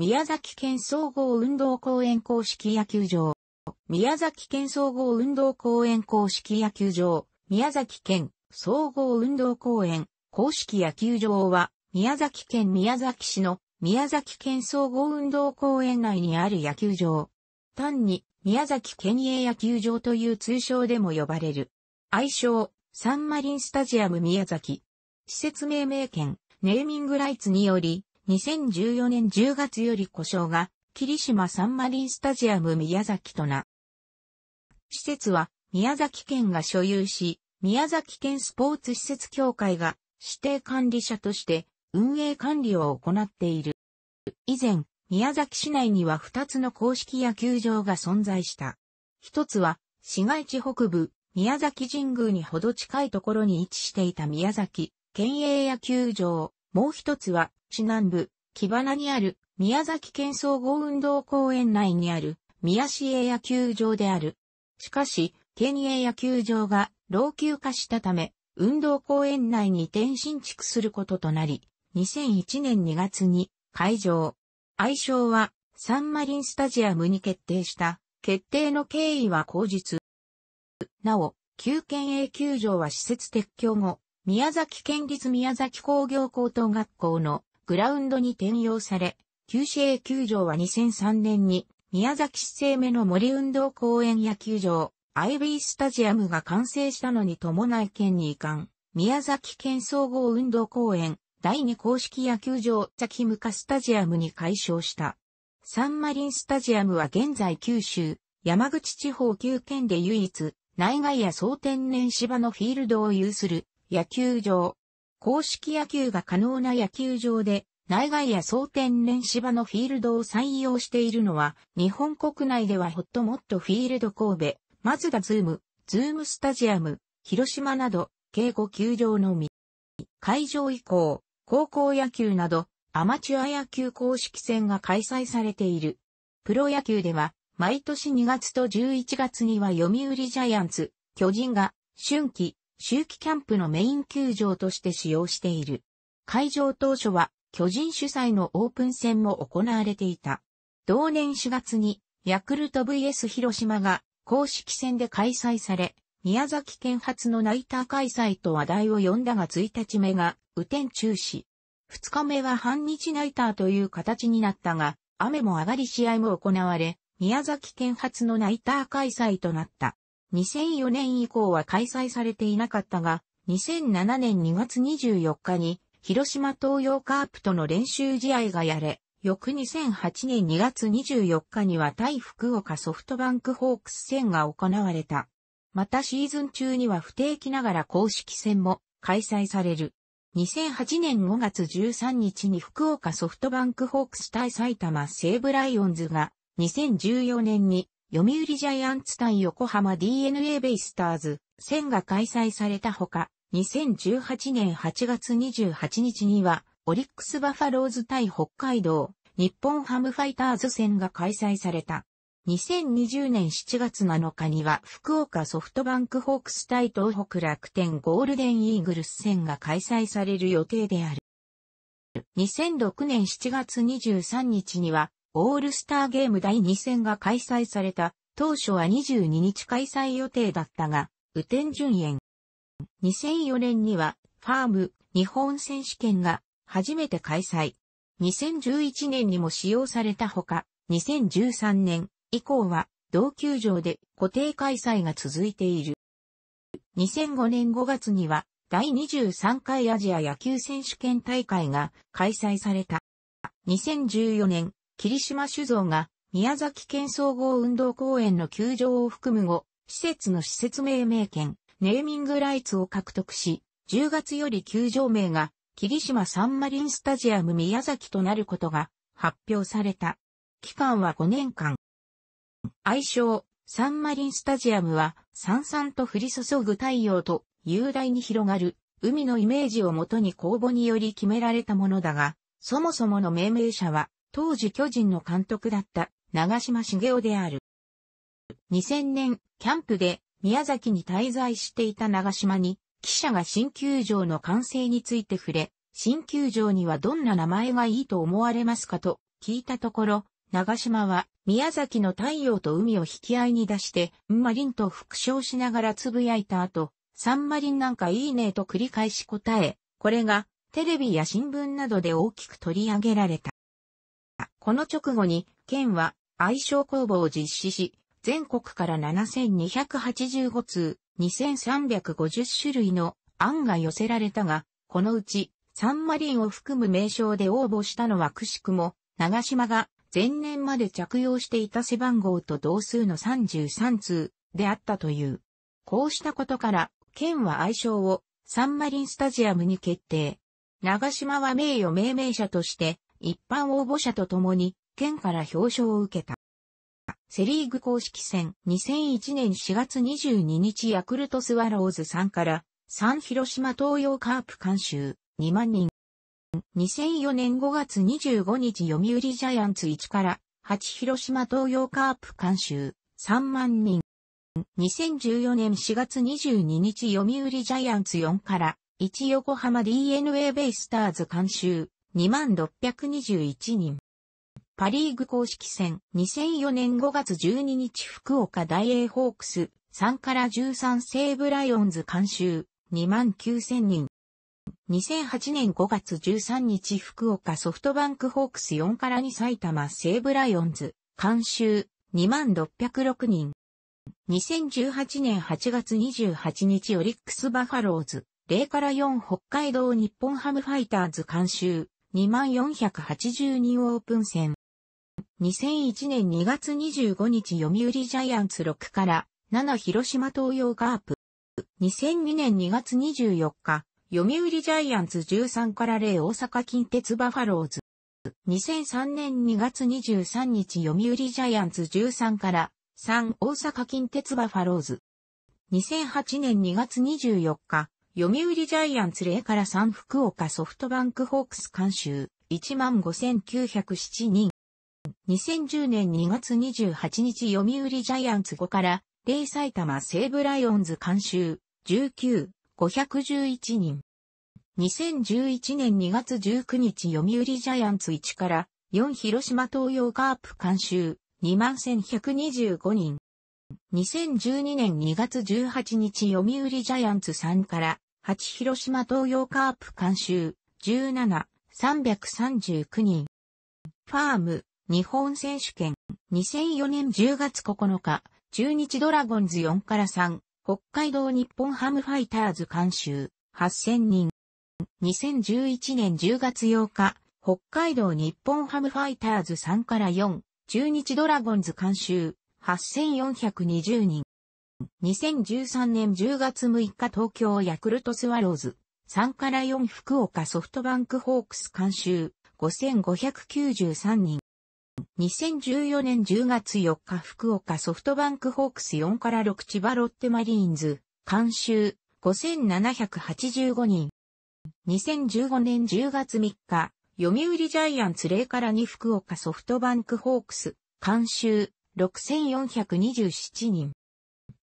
宮崎県総合運動公園公式野球場。宮崎県総合運動公園公式野球場。宮崎県総合運動公園公式野球場は、宮崎県宮崎市の宮崎県総合運動公園内にある野球場。単に宮崎県営野球場という通称でも呼ばれる。愛称、サンマリンスタジアム宮崎。施設命名権、ネーミングライツにより、2014年10月より故障が、霧島サンマリンスタジアム宮崎とな。施設は、宮崎県が所有し、宮崎県スポーツ施設協会が指定管理者として運営管理を行っている。以前、宮崎市内には2つの公式野球場が存在した。一つは、市街地北部、宮崎神宮にほど近いところに位置していた宮崎県営野球場。もう一つは、市南部、木花にある、宮崎県総合運動公園内にある、宮市営野球場である。しかし、県営野球場が老朽化したため、運動公園内に転新築することとなり、2001年2月に会場。愛称はサンマリンスタジアムに決定した。決定の経緯は後日。なお、旧県営球場は施設撤去後、宮崎県立宮崎工業高等学校のグラウンドに転用され、旧市営球場は2003年に宮崎市生目の森運動公園野球場、IB スタジアムが完成したのに伴い県に移管、宮崎県総合運動公園、第2公式野球場、崎向スタジアムに改称した。サンマリンスタジアムは現在九州、山口地方9県で唯一、内外や総天然芝のフィールドを有する野球場、公式野球が可能な野球場で、内外や総天然芝のフィールドを採用しているのは、日本国内ではホットモットフィールド神戸、マツダズーム、ズームスタジアム、広島など、計5球場のみ。会場以降、高校野球など、アマチュア野球公式戦が開催されている。プロ野球では、毎年2月と11月には読売ジャイアンツ、巨人が、春季、周期キャンプのメイン球場として使用している。会場当初は巨人主催のオープン戦も行われていた。同年4月にヤクルト VS 広島が公式戦で開催され、宮崎県発のナイター開催と話題を呼んだが1日目が雨天中止。2日目は半日ナイターという形になったが、雨も上がり試合も行われ、宮崎県発のナイター開催となった。2004年以降は開催されていなかったが、2007年2月24日に、広島東洋カープとの練習試合がやれ、翌2008年2月24日には対福岡ソフトバンクホークス戦が行われた。またシーズン中には不定期ながら公式戦も開催される。2008年5月13日に福岡ソフトバンクホークス対埼玉西武ライオンズが2014年に読売ジャイアンツ対横浜 DNA ベイスターズ戦が開催されたほか、2018年8月28日には、オリックスバファローズ対北海道、日本ハムファイターズ戦が開催された。2020年7月7日には福岡ソフトバンクホークス対東北楽天ゴールデンイーグルス戦が開催される予定である。2006年7月23日にはオールスターゲーム第2戦が開催された、当初は22日開催予定だったが、雨天順延。2004年には、ファーム日本選手権が初めて開催。2011年にも使用されたほか、2013年以降は同球場で固定開催が続いている。2005年5月には第23回アジア野球選手権大会が開催された。2014年霧島酒造が宮崎県総合運動公園の球場を含む後、施設の施設命名権、ネーミングライツを獲得し、10月より球場名が霧島サンマリンスタジアム宮崎となることが発表された。期間は5年間。愛称、サンマリンスタジアムは、さんさんと降り注ぐ太陽と雄大に広がる海のイメージをもとに公募により決められたものだが、そもそもの命名者は当時巨人の監督だった長島茂雄である。2000年、キャンプで宮崎に滞在していた長島に、記者が新球場の完成について触れ、新球場にはどんな名前がいいと思われますかと聞いたところ、長島は宮崎の太陽と海を引き合いに出して、んまりんと復唱しながらつぶやいた後、サンマリンなんかいいねと繰り返し答え、これがテレビや新聞などで大きく取り上げられた。この直後に、県は愛称公募を実施し、全国から7285通、2350種類の案が寄せられたが、このうち、サンマリンを含む名称で応募したのはくしくも、長島が前年まで着用していた背番号と同数の33通であったという。こうしたことから、県は愛称をサンマリンスタジアムに決定。長島は名誉命名者として一般応募者と共に、県から表彰を受けた。セリーグ公式戦2001年4月22日ヤクルトスワローズ3から3広島東洋カープ監修2万人。2004年5月25日読売ジャイアンツ1から8広島東洋カープ監修3万人。2014年4月22日読売ジャイアンツ4から1横浜 DNA ベイスターズ監修2621人。パリーグ公式戦2004年5月12日福岡大英ホークス3から13西武ライオンズ監修29000人。2008年5月13日福岡ソフトバンクホークス4から2埼玉西武ライオンズ監修2606人。2018年8月28日オリックスバファローズ0から4北海道日本ハムファイターズ監修2482オープン戦。2001年2月25日読売ジャイアンツ6から7広島東洋カープ。2002年2月24日、読売ジャイアンツ13から0大阪近鉄バファローズ。2003年2月23日読売ジャイアンツ13から3大阪近鉄バファローズ。2008年2月24日、読売ジャイアンツ0から3福岡ソフトバンクホークス監修、15,907人。2010年2月28日読売ジャイアンツ5から0埼玉西武ライオンズ監修、19,511人。2011年2月19日読売ジャイアンツ1から4広島東洋カープ監修、21,125人。2012年2月18日読売ジャイアンツ3から8広島東洋カープ監修、17、339人。ファーム、日本選手権、2004年10月9日、中日ドラゴンズ4から3、北海道日本ハムファイターズ監修、8000人。2011年10月8日、北海道日本ハムファイターズ3から4、中日ドラゴンズ監修、8420人。2013年10月6日東京ヤクルトスワローズ、3から4福岡ソフトバンクホークス監修、5593人。2014年10月4日福岡ソフトバンクホークス4から6千葉ロッテマリーンズ、監修、5785人。2015年10月3日、読売ジャイアンツ0から2福岡ソフトバンクホークス、監修、6427人。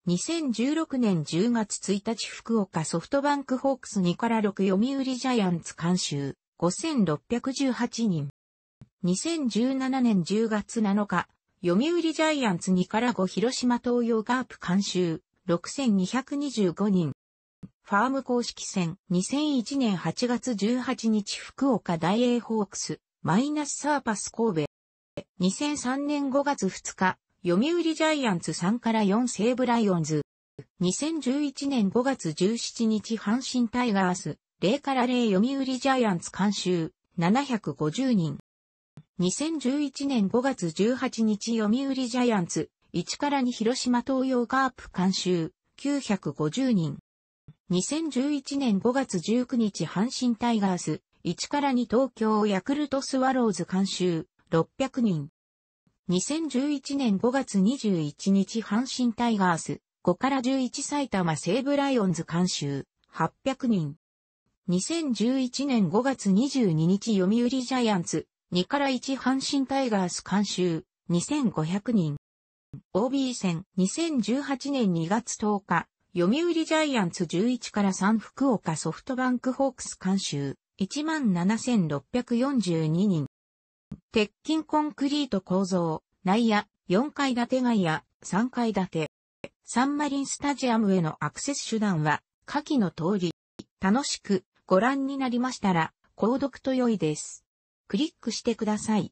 2016年10月1日福岡ソフトバンクホークス2から6読売ジャイアンツ監修5618人。2017年10月7日、読売ジャイアンツ2から5広島東洋ガープ監修6225人。ファーム公式戦2001年8月18日福岡大英ホークスマイナスサーパス神戸。2003年5月2日、読売ジャイアンツ3から4西武ライオンズ。2011年5月17日阪神タイガース、0から0読売ジャイアンツ監修、750人。2011年5月18日読売ジャイアンツ、1から2広島東洋カープ監修、950人。2011年5月19日阪神タイガース、1から2東京ヤクルトスワローズ監修、600人。2011年5月21日阪神タイガース、5から11埼玉西武ライオンズ監修、800人。2011年5月22日読売ジャイアンツ、2から1阪神タイガース監修、2500人。OB 戦2018年2月10日、読売ジャイアンツ11から3福岡ソフトバンクホークス監修、17,642人。鉄筋コンクリート構造、内野、4階建て外野、3階建て。サンマリンスタジアムへのアクセス手段は、下記の通り。楽しくご覧になりましたら、購読と良いです。クリックしてください。